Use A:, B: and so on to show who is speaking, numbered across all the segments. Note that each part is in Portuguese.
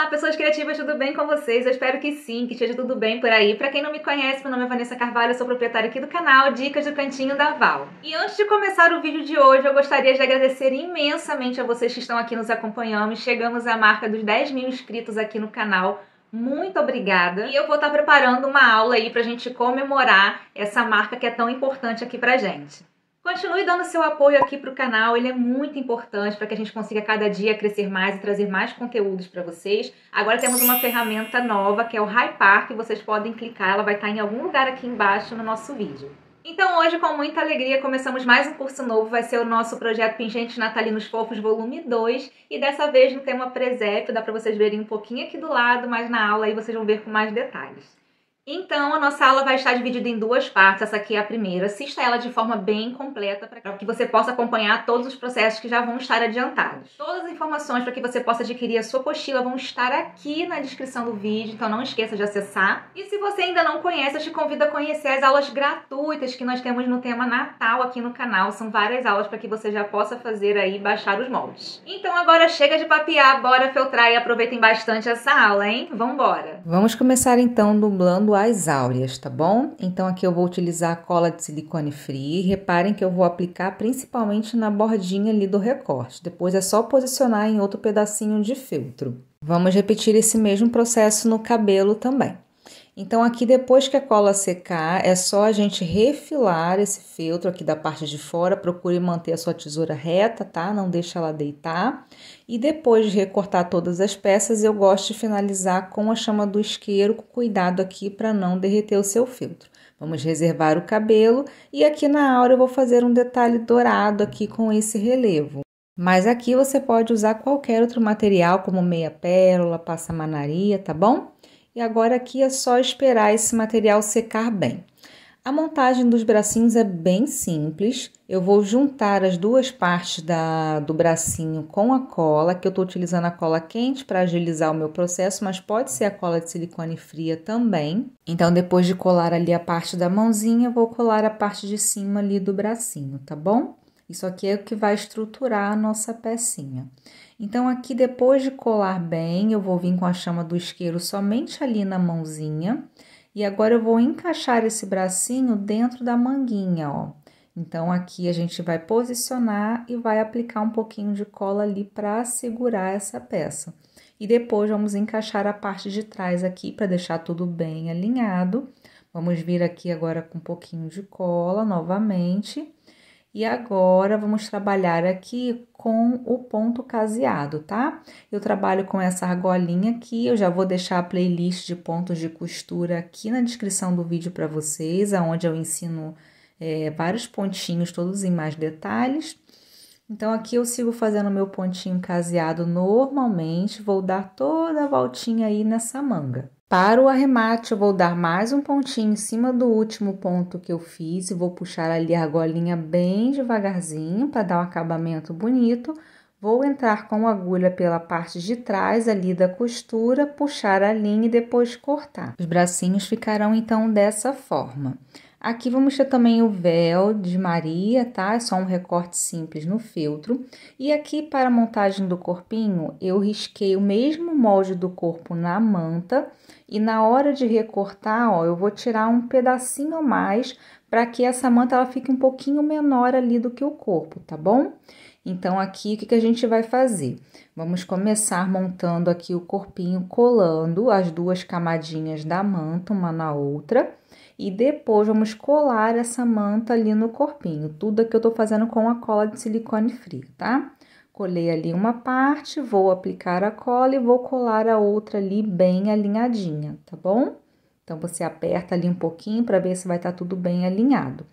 A: Olá, pessoas criativas, tudo bem com vocês? Eu espero que sim, que esteja tudo bem por aí. Para quem não me conhece, meu nome é Vanessa Carvalho, eu sou proprietária aqui do canal Dicas do Cantinho da Val. E antes de começar o vídeo de hoje, eu gostaria de agradecer imensamente a vocês que estão aqui nos acompanhando. Chegamos à marca dos 10 mil inscritos aqui no canal. Muito obrigada. E eu vou estar preparando uma aula aí pra gente comemorar essa marca que é tão importante aqui pra gente. Continue dando seu apoio aqui para o canal, ele é muito importante para que a gente consiga cada dia crescer mais e trazer mais conteúdos para vocês. Agora temos uma ferramenta nova que é o Hypar, que vocês podem clicar, ela vai estar tá em algum lugar aqui embaixo no nosso vídeo. Então hoje, com muita alegria, começamos mais um curso novo, vai ser o nosso projeto Pingentes Natalinos Fofos, volume 2, e dessa vez no tema presépio, dá para vocês verem um pouquinho aqui do lado, mas na aula aí vocês vão ver com mais detalhes. Então, a nossa aula vai estar dividida em duas partes. Essa aqui é a primeira. Assista ela de forma bem completa para que você possa acompanhar todos os processos que já vão estar adiantados. Todas as informações para que você possa adquirir a sua apostila vão estar aqui na descrição do vídeo, então não esqueça de acessar. E se você ainda não conhece, eu te convido a conhecer as aulas gratuitas que nós temos no tema Natal aqui no canal. São várias aulas para que você já possa fazer aí baixar os moldes. Então agora chega de papear, bora filtrar e aproveitem bastante essa aula, hein? Vambora! Vamos começar então dublando as áureas, tá bom? Então aqui eu vou utilizar a cola de silicone free. Reparem que eu vou aplicar principalmente na bordinha ali do recorte. Depois é só posicionar em outro pedacinho de feltro. Vamos repetir esse mesmo processo no cabelo também. Então, aqui depois que a cola secar, é só a gente refilar esse feltro aqui da parte de fora. Procure manter a sua tesoura reta, tá? Não deixa ela deitar. E depois de recortar todas as peças, eu gosto de finalizar com a chama do isqueiro, com cuidado aqui para não derreter o seu feltro. Vamos reservar o cabelo e aqui na aura eu vou fazer um detalhe dourado aqui com esse relevo. Mas aqui você pode usar qualquer outro material, como meia pérola, passa manaria, tá bom? e agora aqui é só esperar esse material secar bem. A montagem dos bracinhos é bem simples. Eu vou juntar as duas partes da, do bracinho com a cola, que eu estou utilizando a cola quente para agilizar o meu processo, mas pode ser a cola de silicone fria também. Então, depois de colar ali a parte da mãozinha, vou colar a parte de cima ali do bracinho, tá bom? Isso aqui é o que vai estruturar a nossa pecinha. Então, aqui depois de colar bem, eu vou vir com a chama do isqueiro somente ali na mãozinha. E agora eu vou encaixar esse bracinho dentro da manguinha, ó. Então, aqui a gente vai posicionar e vai aplicar um pouquinho de cola ali para segurar essa peça. E depois vamos encaixar a parte de trás aqui para deixar tudo bem alinhado. Vamos vir aqui agora com um pouquinho de cola novamente e agora vamos trabalhar aqui com o ponto caseado, tá? Eu trabalho com essa argolinha aqui, eu já vou deixar a playlist de pontos de costura aqui na descrição do vídeo para vocês, aonde eu ensino é, vários pontinhos, todos em mais detalhes. Então, aqui eu sigo fazendo meu pontinho caseado normalmente, vou dar toda a voltinha aí nessa manga. Para o arremate, eu vou dar mais um pontinho em cima do último ponto que eu fiz e vou puxar ali a argolinha bem devagarzinho para dar um acabamento bonito. Vou entrar com a agulha pela parte de trás ali da costura, puxar a linha e depois cortar. Os bracinhos ficarão então dessa forma. Aqui vamos ter também o véu de Maria, tá? É só um recorte simples no feltro. E aqui para a montagem do corpinho, eu risquei o mesmo molde do corpo na manta e na hora de recortar, ó, eu vou tirar um pedacinho a mais para que essa manta ela fique um pouquinho menor ali do que o corpo, tá bom? Então aqui o que, que a gente vai fazer? Vamos começar montando aqui o corpinho colando as duas camadinhas da manta uma na outra e depois vamos colar essa manta ali no corpinho. Tudo aqui eu tô fazendo com a cola de silicone frio, tá? Colei ali uma parte, vou aplicar a cola e vou colar a outra ali bem alinhadinha, tá bom? Então, você aperta ali um pouquinho para ver se vai estar tá tudo bem alinhado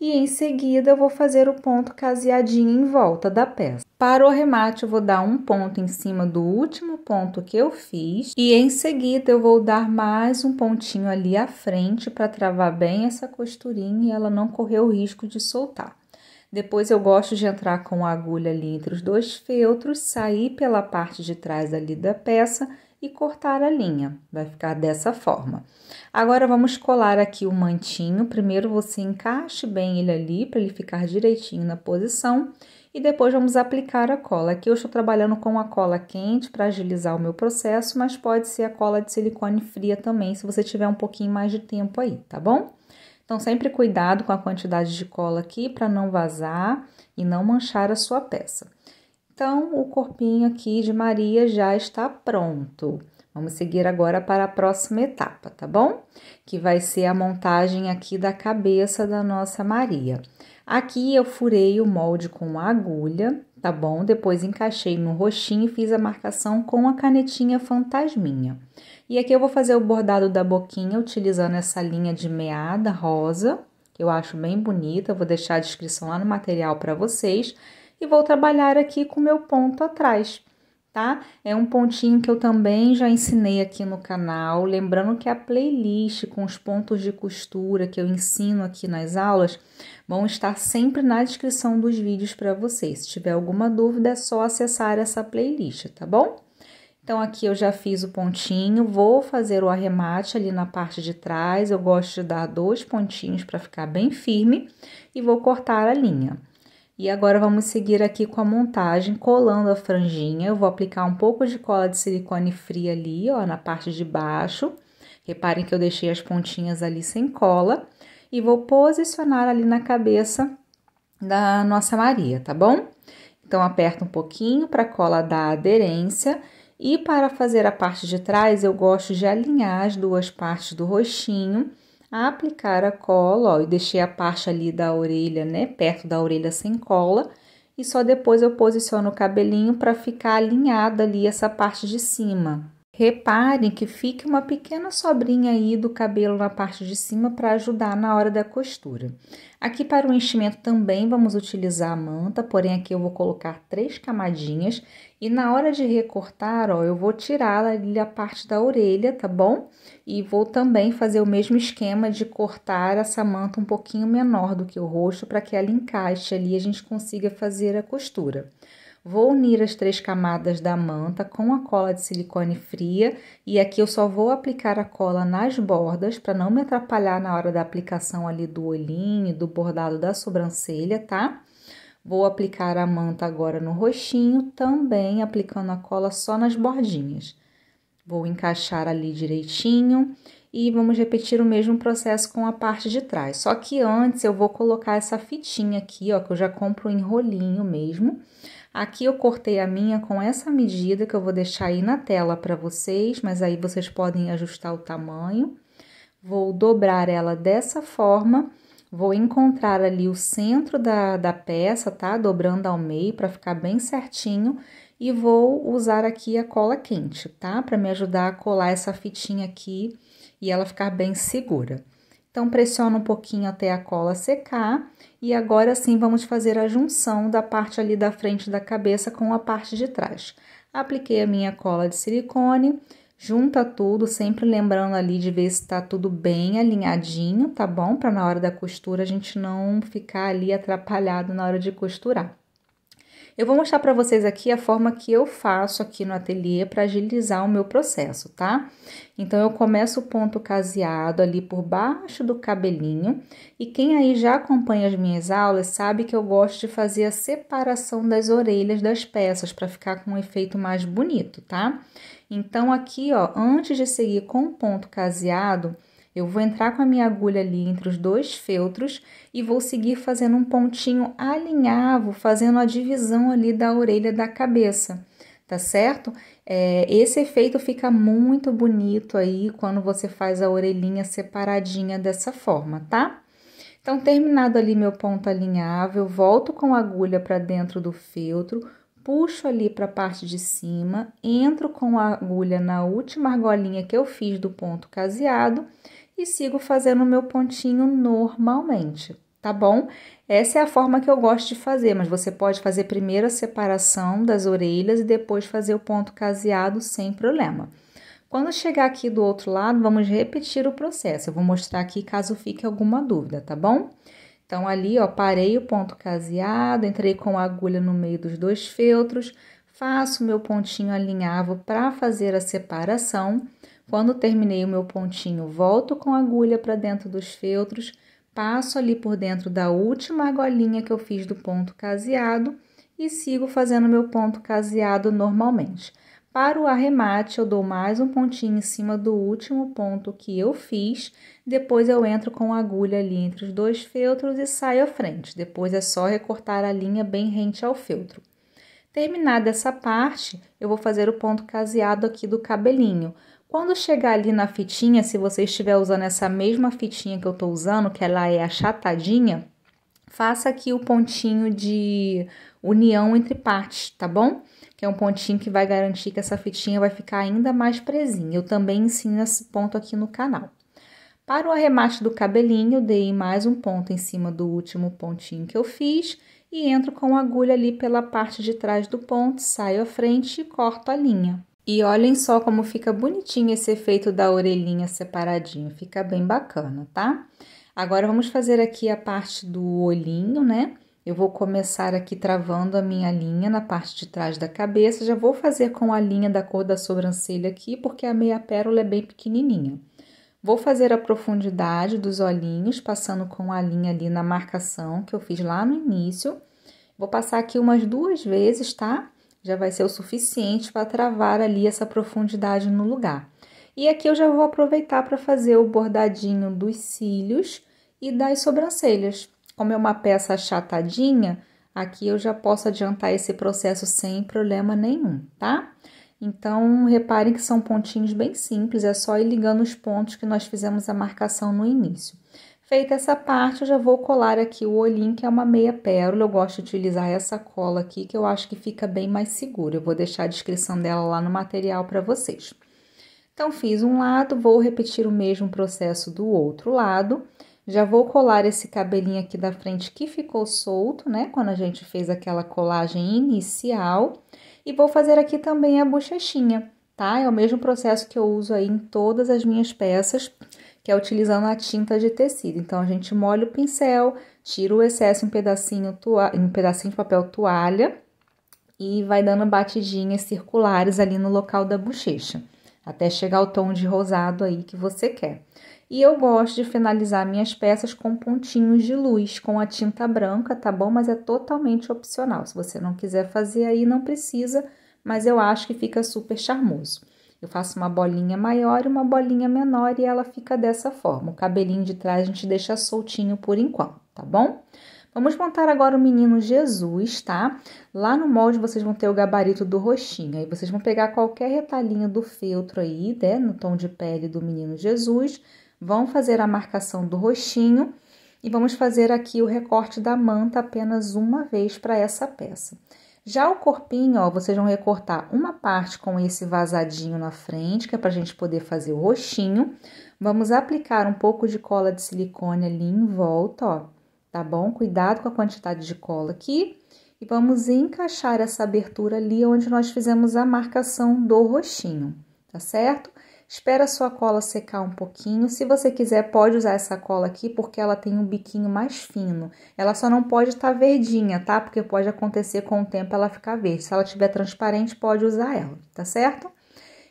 A: e em seguida eu vou fazer o ponto caseadinho em volta da peça. Para o remate, eu vou dar um ponto em cima do último ponto que eu fiz e em seguida eu vou dar mais um pontinho ali à frente para travar bem essa costurinha e ela não correr o risco de soltar. Depois eu gosto de entrar com a agulha ali entre os dois feltros, sair pela parte de trás ali da peça e cortar a linha. Vai ficar dessa forma. Agora, vamos colar aqui o mantinho. Primeiro, você encaixe bem ele ali, para ele ficar direitinho na posição. E depois, vamos aplicar a cola. Aqui eu estou trabalhando com a cola quente para agilizar o meu processo, mas pode ser a cola de silicone fria também, se você tiver um pouquinho mais de tempo aí, tá bom? Então, sempre cuidado com a quantidade de cola aqui para não vazar e não manchar a sua peça. Então, o corpinho aqui de Maria já está pronto. Vamos seguir agora para a próxima etapa, tá bom? Que vai ser a montagem aqui da cabeça da nossa Maria. Aqui eu furei o molde com a agulha, tá bom? Depois encaixei no roxinho e fiz a marcação com a canetinha fantasminha. E aqui eu vou fazer o bordado da boquinha utilizando essa linha de meada rosa, que eu acho bem bonita. Vou deixar a descrição lá no material para vocês e vou trabalhar aqui com meu ponto atrás, tá? É um pontinho que eu também já ensinei aqui no canal, lembrando que a playlist com os pontos de costura que eu ensino aqui nas aulas vão estar sempre na descrição dos vídeos para vocês. Se tiver alguma dúvida, é só acessar essa playlist, tá bom? Então, aqui eu já fiz o pontinho, vou fazer o arremate ali na parte de trás. Eu gosto de dar dois pontinhos para ficar bem firme e vou cortar a linha. E agora vamos seguir aqui com a montagem, colando a franjinha. Eu vou aplicar um pouco de cola de silicone fria ali, ó, na parte de baixo. Reparem que eu deixei as pontinhas ali sem cola. E vou posicionar ali na cabeça da nossa Maria, tá bom? Então, aperta um pouquinho para a cola dar aderência. E para fazer a parte de trás, eu gosto de alinhar as duas partes do rostinho a aplicar a cola, ó, e deixei a parte ali da orelha, né, perto da orelha sem cola, e só depois eu posiciono o cabelinho para ficar alinhada ali essa parte de cima. Reparem que fica uma pequena sobrinha aí do cabelo na parte de cima para ajudar na hora da costura. Aqui para o enchimento também vamos utilizar a manta, porém aqui eu vou colocar três camadinhas e na hora de recortar, ó, eu vou tirar ali a parte da orelha, tá bom? E vou também fazer o mesmo esquema de cortar essa manta um pouquinho menor do que o rosto para que ela encaixe ali e a gente consiga fazer a costura. Vou unir as três camadas da manta com a cola de silicone fria e aqui eu só vou aplicar a cola nas bordas para não me atrapalhar na hora da aplicação ali do olhinho, do bordado da sobrancelha, tá? Vou aplicar a manta agora no roxinho, também aplicando a cola só nas bordinhas. Vou encaixar ali direitinho e vamos repetir o mesmo processo com a parte de trás. Só que antes eu vou colocar essa fitinha aqui, ó, que eu já compro em rolinho mesmo Aqui eu cortei a minha com essa medida que eu vou deixar aí na tela para vocês, mas aí vocês podem ajustar o tamanho. Vou dobrar ela dessa forma, vou encontrar ali o centro da, da peça, tá? Dobrando ao meio para ficar bem certinho e vou usar aqui a cola quente, tá? Para me ajudar a colar essa fitinha aqui e ela ficar bem segura. Então, pressiona um pouquinho até a cola secar e agora sim vamos fazer a junção da parte ali da frente da cabeça com a parte de trás. Apliquei a minha cola de silicone, junta tudo, sempre lembrando ali de ver se tá tudo bem alinhadinho, tá bom? Para na hora da costura a gente não ficar ali atrapalhado na hora de costurar. Eu vou mostrar para vocês aqui a forma que eu faço aqui no ateliê para agilizar o meu processo, tá? Então, eu começo o ponto caseado ali por baixo do cabelinho. E quem aí já acompanha as minhas aulas sabe que eu gosto de fazer a separação das orelhas das peças para ficar com um efeito mais bonito, tá? Então, aqui, ó, antes de seguir com o ponto caseado, eu vou entrar com a minha agulha ali entre os dois feltros e vou seguir fazendo um pontinho alinhavo, fazendo a divisão ali da orelha da cabeça, tá certo? É, esse efeito fica muito bonito aí quando você faz a orelhinha separadinha dessa forma, tá? Então, terminado ali meu ponto alinhavo, eu volto com a agulha para dentro do feltro, puxo ali para a parte de cima, entro com a agulha na última argolinha que eu fiz do ponto caseado e sigo fazendo o meu pontinho normalmente, tá bom? Essa é a forma que eu gosto de fazer, mas você pode fazer primeiro a separação das orelhas e depois fazer o ponto caseado sem problema. Quando chegar aqui do outro lado, vamos repetir o processo. Eu vou mostrar aqui caso fique alguma dúvida, tá bom? Então, ali, ó, parei o ponto caseado, entrei com a agulha no meio dos dois feltros, faço meu pontinho alinhavo para fazer a separação. Quando terminei o meu pontinho, volto com a agulha para dentro dos feltros, passo ali por dentro da última argolinha que eu fiz do ponto caseado e sigo fazendo meu ponto caseado normalmente. Para o arremate, eu dou mais um pontinho em cima do último ponto que eu fiz, depois eu entro com a agulha ali entre os dois feltros e saio à frente. Depois é só recortar a linha bem rente ao feltro. Terminada essa parte, eu vou fazer o ponto caseado aqui do cabelinho. Quando chegar ali na fitinha, se você estiver usando essa mesma fitinha que eu estou usando, que ela é achatadinha, faça aqui o pontinho de união entre partes, tá bom? Que é um pontinho que vai garantir que essa fitinha vai ficar ainda mais presinha. Eu também ensino esse ponto aqui no canal. Para o arremate do cabelinho, dei mais um ponto em cima do último pontinho que eu fiz e entro com a agulha ali pela parte de trás do ponto, saio à frente e corto a linha. E olhem só como fica bonitinho esse efeito da orelhinha separadinho, fica bem bacana, tá? Agora vamos fazer aqui a parte do olhinho, né? Eu vou começar aqui travando a minha linha na parte de trás da cabeça, já vou fazer com a linha da cor da sobrancelha aqui, porque a meia pérola é bem pequenininha. Vou fazer a profundidade dos olhinhos, passando com a linha ali na marcação que eu fiz lá no início. Vou passar aqui umas duas vezes, tá? já vai ser o suficiente para travar ali essa profundidade no lugar. E aqui eu já vou aproveitar para fazer o bordadinho dos cílios e das sobrancelhas. Como é uma peça achatadinha, aqui eu já posso adiantar esse processo sem problema nenhum, tá? Então, reparem que são pontinhos bem simples, é só ir ligando os pontos que nós fizemos a marcação no início. Feita essa parte, eu já vou colar aqui o olhinho, que é uma meia pérola. Eu gosto de utilizar essa cola aqui, que eu acho que fica bem mais segura. Eu vou deixar a descrição dela lá no material para vocês. Então, fiz um lado, vou repetir o mesmo processo do outro lado. Já vou colar esse cabelinho aqui da frente que ficou solto, né? Quando a gente fez aquela colagem inicial. E vou fazer aqui também a bochechinha, tá? É o mesmo processo que eu uso aí em todas as minhas peças que é utilizando a tinta de tecido. Então, a gente molha o pincel, tira o excesso em pedacinho, em um pedacinho de papel toalha e vai dando batidinhas circulares ali no local da bochecha, até chegar ao tom de rosado aí que você quer. E eu gosto de finalizar minhas peças com pontinhos de luz, com a tinta branca, tá bom? Mas é totalmente opcional. Se você não quiser fazer aí, não precisa, mas eu acho que fica super charmoso. Eu faço uma bolinha maior e uma bolinha menor e ela fica dessa forma. O cabelinho de trás a gente deixa soltinho por enquanto, tá bom? Vamos montar agora o menino Jesus, tá? Lá no molde vocês vão ter o gabarito do roxinho. Aí vocês vão pegar qualquer retalhinho do feltro aí, né? No tom de pele do menino Jesus. Vão fazer a marcação do roxinho. E vamos fazer aqui o recorte da manta apenas uma vez para essa peça. Já o corpinho, ó, vocês vão recortar uma parte com esse vazadinho na frente, que é pra gente poder fazer o roxinho. Vamos aplicar um pouco de cola de silicone ali em volta, ó, tá bom? Cuidado com a quantidade de cola aqui. E vamos encaixar essa abertura ali onde nós fizemos a marcação do roxinho, tá certo? Espera a sua cola secar um pouquinho. Se você quiser, pode usar essa cola aqui porque ela tem um biquinho mais fino. Ela só não pode estar tá verdinha, tá? Porque pode acontecer com o tempo ela ficar verde. Se ela tiver transparente, pode usar ela, tá certo?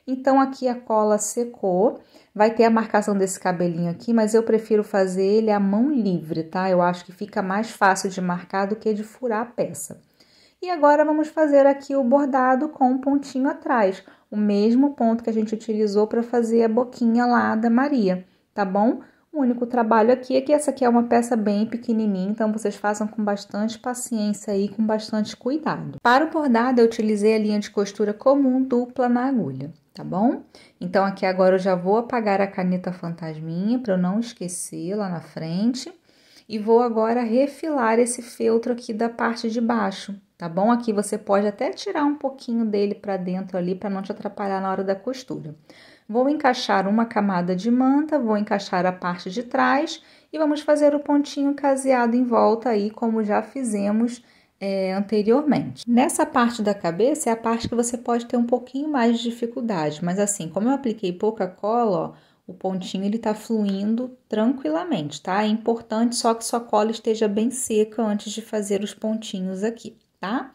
A: Então aqui a cola secou. Vai ter a marcação desse cabelinho aqui, mas eu prefiro fazer ele à mão livre, tá? Eu acho que fica mais fácil de marcar do que de furar a peça. E agora vamos fazer aqui o bordado com um pontinho atrás o mesmo ponto que a gente utilizou para fazer a boquinha lá da Maria, tá bom? O único trabalho aqui é que essa aqui é uma peça bem pequenininha, então vocês façam com bastante paciência e com bastante cuidado. Para o bordado, eu utilizei a linha de costura comum dupla na agulha, tá bom? Então, aqui agora eu já vou apagar a caneta fantasminha para eu não esquecer lá na frente. E vou agora refilar esse feltro aqui da parte de baixo, tá bom? Aqui você pode até tirar um pouquinho dele para dentro ali para não te atrapalhar na hora da costura. Vou encaixar uma camada de manta, vou encaixar a parte de trás e vamos fazer o pontinho caseado em volta aí, como já fizemos é, anteriormente. Nessa parte da cabeça é a parte que você pode ter um pouquinho mais de dificuldade, mas assim, como eu apliquei pouca cola, ó, o pontinho ele tá fluindo tranquilamente, tá? É importante só que sua cola esteja bem seca antes de fazer os pontinhos aqui tá?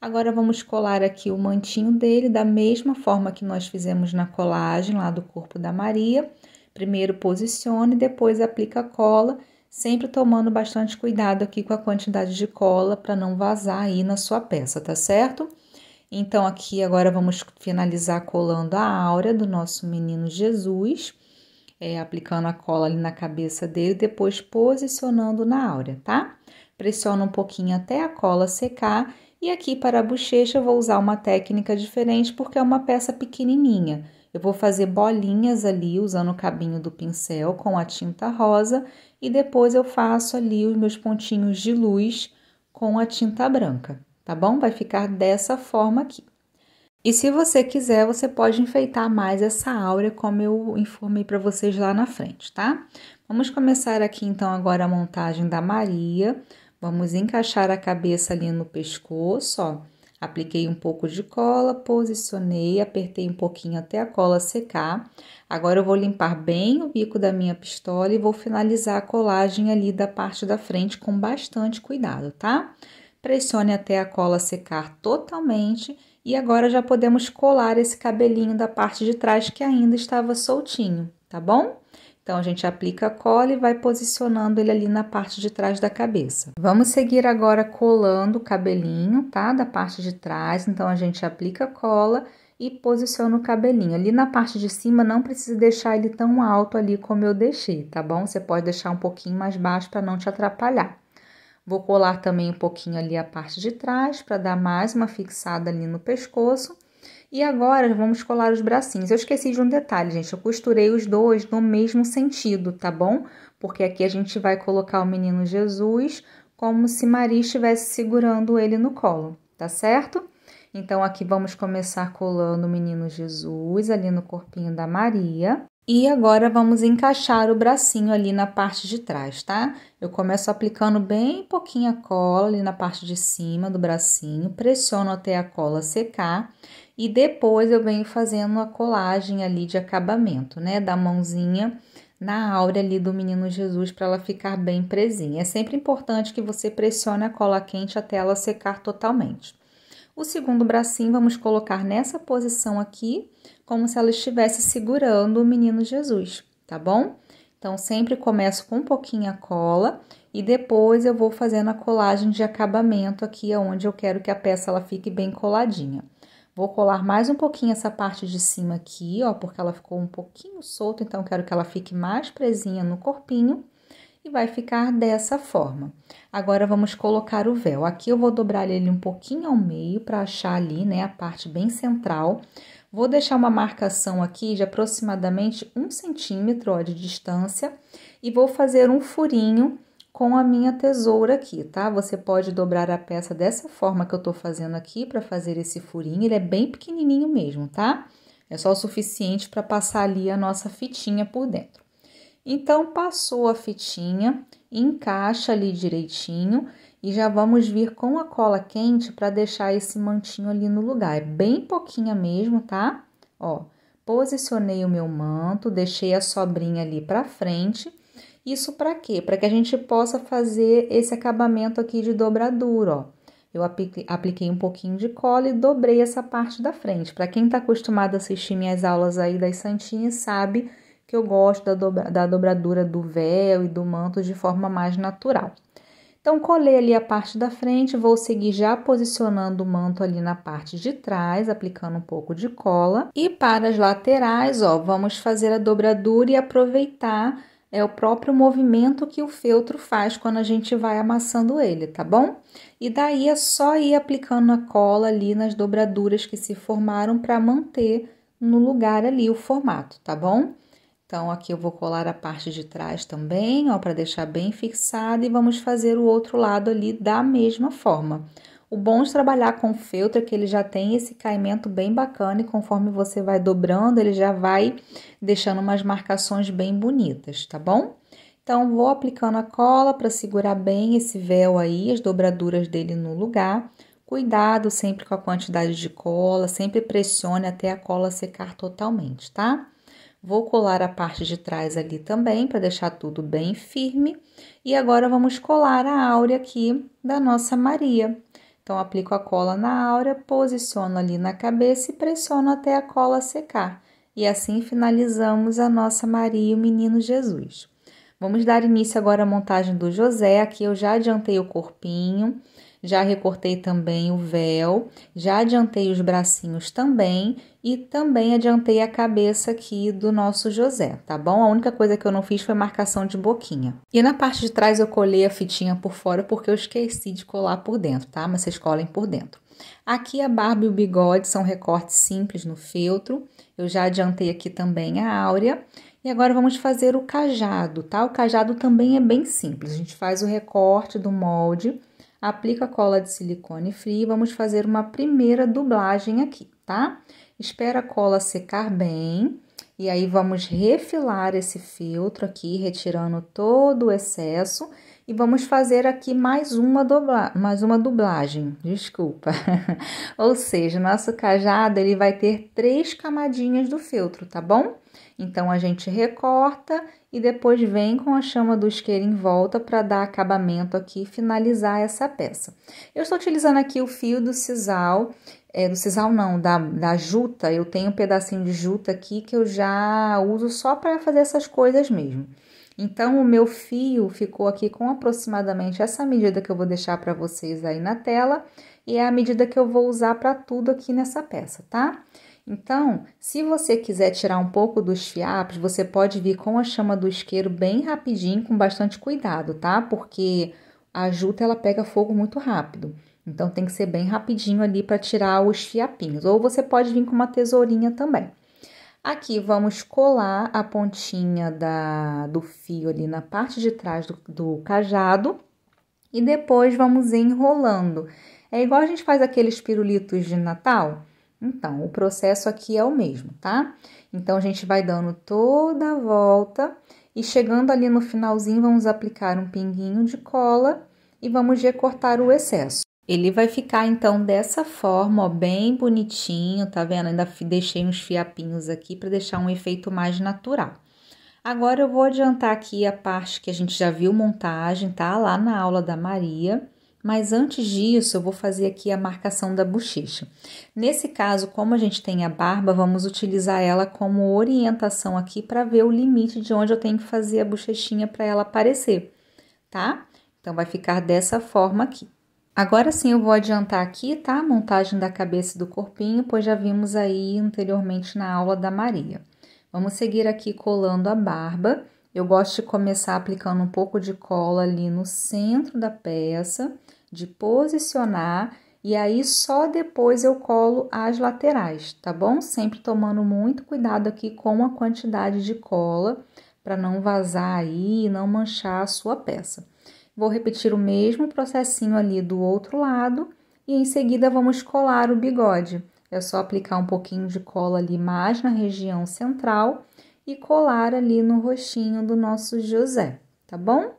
A: Agora vamos colar aqui o mantinho dele da mesma forma que nós fizemos na colagem lá do corpo da Maria. Primeiro posicione, depois aplica a cola, sempre tomando bastante cuidado aqui com a quantidade de cola para não vazar aí na sua peça, tá certo? Então aqui agora vamos finalizar colando a áurea do nosso menino Jesus. É, aplicando a cola ali na cabeça dele, depois posicionando na áurea, tá? pressiono um pouquinho até a cola secar. E aqui para a bochecha eu vou usar uma técnica diferente porque é uma peça pequenininha. Eu vou fazer bolinhas ali usando o cabinho do pincel com a tinta rosa e depois eu faço ali os meus pontinhos de luz com a tinta branca, tá bom? Vai ficar dessa forma aqui. E se você quiser, você pode enfeitar mais essa áurea, como eu informei para vocês lá na frente, tá? Vamos começar aqui então agora a montagem da Maria. Vamos encaixar a cabeça ali no pescoço, ó. Apliquei um pouco de cola, posicionei, apertei um pouquinho até a cola secar. Agora eu vou limpar bem o bico da minha pistola e vou finalizar a colagem ali da parte da frente com bastante cuidado, tá? Pressione até a cola secar totalmente e agora já podemos colar esse cabelinho da parte de trás que ainda estava soltinho, tá bom? Então a gente aplica a cola e vai posicionando ele ali na parte de trás da cabeça. Vamos seguir agora colando o cabelinho, tá? Da parte de trás. Então a gente aplica a cola e posiciona o cabelinho. Ali na parte de cima não precisa deixar ele tão alto ali como eu deixei, tá bom? Você pode deixar um pouquinho mais baixo para não te atrapalhar. Vou colar também um pouquinho ali a parte de trás para dar mais uma fixada ali no pescoço e agora vamos colar os bracinhos. Eu esqueci de um detalhe, gente. Eu costurei os dois no mesmo sentido, tá bom? Porque aqui a gente vai colocar o menino Jesus como se Maria estivesse segurando ele no colo, tá certo? Então, aqui vamos começar colando o menino Jesus ali no corpinho da Maria. E agora vamos encaixar o bracinho ali na parte de trás, tá? Eu começo aplicando bem pouquinho a cola ali na parte de cima do bracinho, pressiono até a cola secar e depois eu venho fazendo a colagem ali de acabamento, né, da mãozinha na áurea ali do menino Jesus para ela ficar bem presinha. É sempre importante que você pressione a cola quente até ela secar totalmente. O segundo bracinho vamos colocar nessa posição aqui, como se ela estivesse segurando o menino Jesus, tá bom? Então sempre começo com um pouquinho a cola e depois eu vou fazendo a colagem de acabamento aqui onde eu quero que a peça ela fique bem coladinha. Vou colar mais um pouquinho essa parte de cima aqui, ó, porque ela ficou um pouquinho solta, então quero que ela fique mais presinha no corpinho e vai ficar dessa forma. Agora vamos colocar o véu. Aqui eu vou dobrar ele um pouquinho ao meio para achar ali, né, a parte bem central. Vou deixar uma marcação aqui de aproximadamente um centímetro ó, de distância e vou fazer um furinho com a minha tesoura aqui, tá? Você pode dobrar a peça dessa forma que eu tô fazendo aqui para fazer esse furinho, ele é bem pequenininho mesmo, tá? É só o suficiente para passar ali a nossa fitinha por dentro. Então, passou a fitinha, encaixa ali direitinho e já vamos vir com a cola quente para deixar esse mantinho ali no lugar. É bem pouquinha mesmo, tá? Ó, posicionei o meu manto, deixei a sobrinha ali para frente isso para quê? Para que a gente possa fazer esse acabamento aqui de dobradura, ó. Eu apliquei um pouquinho de cola e dobrei essa parte da frente. Para quem está acostumado a assistir minhas aulas aí das santinhas, sabe que eu gosto da, dobra, da dobradura do véu e do manto de forma mais natural. Então, colei ali a parte da frente, vou seguir já posicionando o manto ali na parte de trás, aplicando um pouco de cola. E para as laterais, ó, vamos fazer a dobradura e aproveitar é o próprio movimento que o feltro faz quando a gente vai amassando ele, tá bom? E daí é só ir aplicando a cola ali nas dobraduras que se formaram para manter no lugar ali o formato, tá bom? Então, aqui eu vou colar a parte de trás também, ó, para deixar bem fixada e vamos fazer o outro lado ali da mesma forma. O bom de trabalhar com feltro é que ele já tem esse caimento bem bacana e conforme você vai dobrando, ele já vai deixando umas marcações bem bonitas, tá bom? Então, vou aplicando a cola para segurar bem esse véu aí, as dobraduras dele no lugar. Cuidado sempre com a quantidade de cola, sempre pressione até a cola secar totalmente, tá? Vou colar a parte de trás ali também para deixar tudo bem firme. E agora vamos colar a áurea aqui da nossa Maria. Então, aplico a cola na aura, posiciono ali na cabeça e pressiono até a cola secar. E assim finalizamos a nossa Maria e o Menino Jesus. Vamos dar início agora à montagem do José. Aqui eu já adiantei o corpinho já recortei também o véu, já adiantei os bracinhos também e também adiantei a cabeça aqui do nosso José, tá bom? A única coisa que eu não fiz foi marcação de boquinha. E na parte de trás eu colei a fitinha por fora porque eu esqueci de colar por dentro, tá? Mas vocês colhem por dentro. Aqui a barba e o bigode são recortes simples no feltro. Eu já adiantei aqui também a áurea. E agora vamos fazer o cajado, tá? O cajado também é bem simples. A gente faz o recorte do molde aplica a cola de silicone fria e vamos fazer uma primeira dublagem aqui, tá? Espera a cola secar bem e aí vamos refilar esse filtro aqui, retirando todo o excesso e vamos fazer aqui mais uma, mais uma dublagem, desculpa. Ou seja, nosso cajado ele vai ter três camadinhas do feltro, tá bom? Então a gente recorta e depois vem com a chama do isqueiro em volta para dar acabamento aqui e finalizar essa peça. Eu estou utilizando aqui o fio do sisal, é, do sisal não, da, da juta. Eu tenho um pedacinho de juta aqui que eu já uso só para fazer essas coisas mesmo. Então, o meu fio ficou aqui com aproximadamente essa medida que eu vou deixar para vocês aí na tela, e é a medida que eu vou usar para tudo aqui nessa peça, tá? Então, se você quiser tirar um pouco dos fiapos, você pode vir com a chama do isqueiro bem rapidinho, com bastante cuidado, tá? Porque a juta, ela pega fogo muito rápido. Então, tem que ser bem rapidinho ali para tirar os fiapinhos. Ou você pode vir com uma tesourinha também. Aqui vamos colar a pontinha da, do fio ali na parte de trás do, do cajado e depois vamos enrolando. É igual a gente faz aqueles pirulitos de Natal. Então, o processo aqui é o mesmo, tá? Então, a gente vai dando toda a volta e chegando ali no finalzinho, vamos aplicar um pinguinho de cola e vamos recortar o excesso. Ele vai ficar então dessa forma, ó, bem bonitinho, tá vendo? Ainda deixei uns fiapinhos aqui para deixar um efeito mais natural. Agora eu vou adiantar aqui a parte que a gente já viu montagem, tá? Lá na aula da Maria. Mas antes disso, eu vou fazer aqui a marcação da bochecha. Nesse caso, como a gente tem a barba, vamos utilizar ela como orientação aqui para ver o limite de onde eu tenho que fazer a bochechinha para ela aparecer, tá? Então vai ficar dessa forma aqui. Agora sim eu vou adiantar aqui, tá? A montagem da cabeça e do corpinho, pois já vimos aí anteriormente na aula da Maria. Vamos seguir aqui colando a barba. Eu gosto de começar aplicando um pouco de cola ali no centro da peça, de posicionar, e aí só depois eu colo as laterais, tá bom? Sempre tomando muito cuidado aqui com a quantidade de cola, para não vazar aí e não manchar a sua peça. Vou repetir o mesmo processinho ali do outro lado e em seguida vamos colar o bigode. É só aplicar um pouquinho de cola ali mais na região central e colar ali no rostinho do nosso José, tá bom?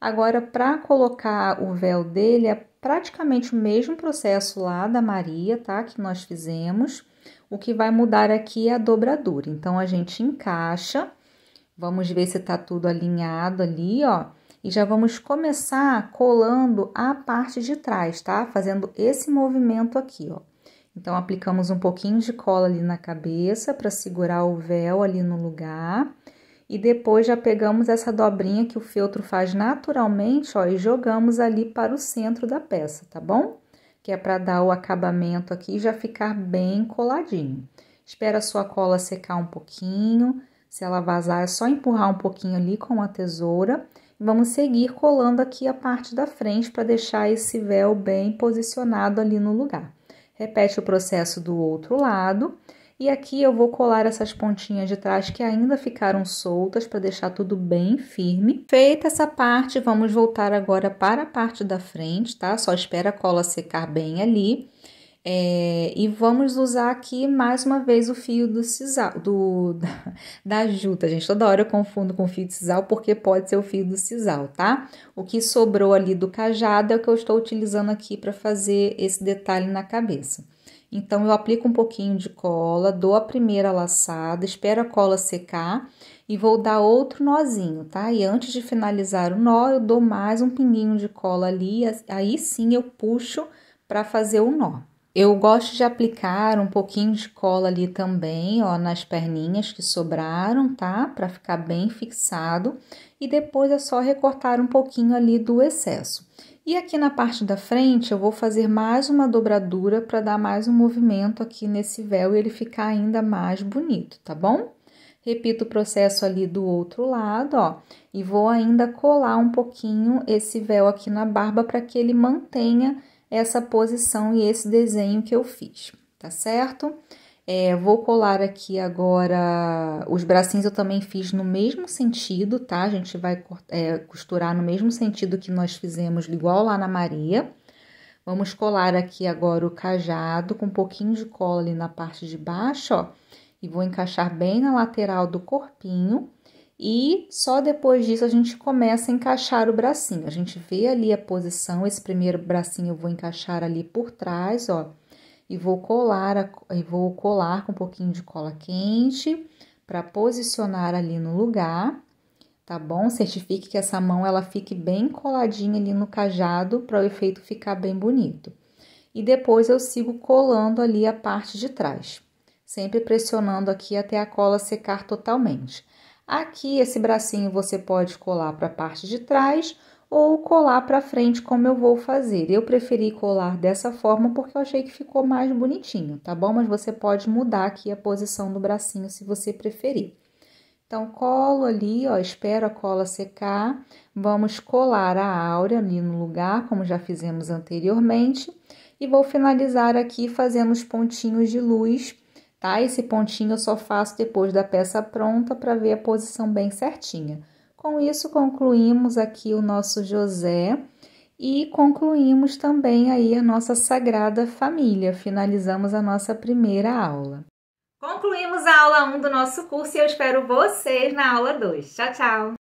A: Agora, para colocar o véu dele, é praticamente o mesmo processo lá da Maria, tá? Que nós fizemos. O que vai mudar aqui é a dobradura. Então, a gente encaixa. Vamos ver se tá tudo alinhado ali, ó. E já vamos começar colando a parte de trás, tá? Fazendo esse movimento aqui, ó. Então, aplicamos um pouquinho de cola ali na cabeça para segurar o véu ali no lugar. E depois já pegamos essa dobrinha que o feltro faz naturalmente, ó, e jogamos ali para o centro da peça, tá bom? Que é para dar o acabamento aqui e já ficar bem coladinho. Espera a sua cola secar um pouquinho. Se ela vazar, é só empurrar um pouquinho ali com a tesoura Vamos seguir colando aqui a parte da frente para deixar esse véu bem posicionado ali no lugar. Repete o processo do outro lado. E aqui eu vou colar essas pontinhas de trás que ainda ficaram soltas para deixar tudo bem firme. Feita essa parte, vamos voltar agora para a parte da frente, tá? Só espera a cola secar bem ali. É, e vamos usar aqui mais uma vez o fio do sisal, do, da, da juta, gente. Toda hora eu confundo com o fio de sisal, porque pode ser o fio do sisal, tá? O que sobrou ali do cajado é o que eu estou utilizando aqui para fazer esse detalhe na cabeça. Então, eu aplico um pouquinho de cola, dou a primeira laçada, espero a cola secar e vou dar outro nozinho, tá? E antes de finalizar o nó, eu dou mais um pinguinho de cola ali, aí sim eu puxo para fazer o nó. Eu gosto de aplicar um pouquinho de cola ali também, ó, nas perninhas que sobraram, tá? Para ficar bem fixado. E depois é só recortar um pouquinho ali do excesso. E aqui na parte da frente eu vou fazer mais uma dobradura para dar mais um movimento aqui nesse véu e ele ficar ainda mais bonito, tá bom? Repito o processo ali do outro lado, ó, e vou ainda colar um pouquinho esse véu aqui na barba para que ele mantenha essa posição e esse desenho que eu fiz, tá certo? É, vou colar aqui agora os bracinhos, eu também fiz no mesmo sentido, tá? A gente vai é, costurar no mesmo sentido que nós fizemos, igual lá na Maria. Vamos colar aqui agora o cajado com um pouquinho de cola ali na parte de baixo, ó. E vou encaixar bem na lateral do corpinho e só depois disso a gente começa a encaixar o bracinho. A gente vê ali a posição, esse primeiro bracinho eu vou encaixar ali por trás, ó, e vou colar, a, e vou colar com um pouquinho de cola quente para posicionar ali no lugar, tá bom? Certifique que essa mão ela fique bem coladinha ali no cajado para o efeito ficar bem bonito. E depois eu sigo colando ali a parte de trás, sempre pressionando aqui até a cola secar totalmente. Aqui, esse bracinho você pode colar para a parte de trás ou colar para frente, como eu vou fazer. Eu preferi colar dessa forma porque eu achei que ficou mais bonitinho, tá bom? Mas você pode mudar aqui a posição do bracinho se você preferir. Então, colo ali, ó, espero a cola secar. Vamos colar a áurea ali no lugar, como já fizemos anteriormente. E vou finalizar aqui fazendo os pontinhos de luz tá? Esse pontinho eu só faço depois da peça pronta para ver a posição bem certinha. Com isso, concluímos aqui o nosso José e concluímos também aí a nossa Sagrada Família. Finalizamos a nossa primeira aula. Concluímos a aula 1 do nosso curso e eu espero vocês na aula 2. Tchau, tchau!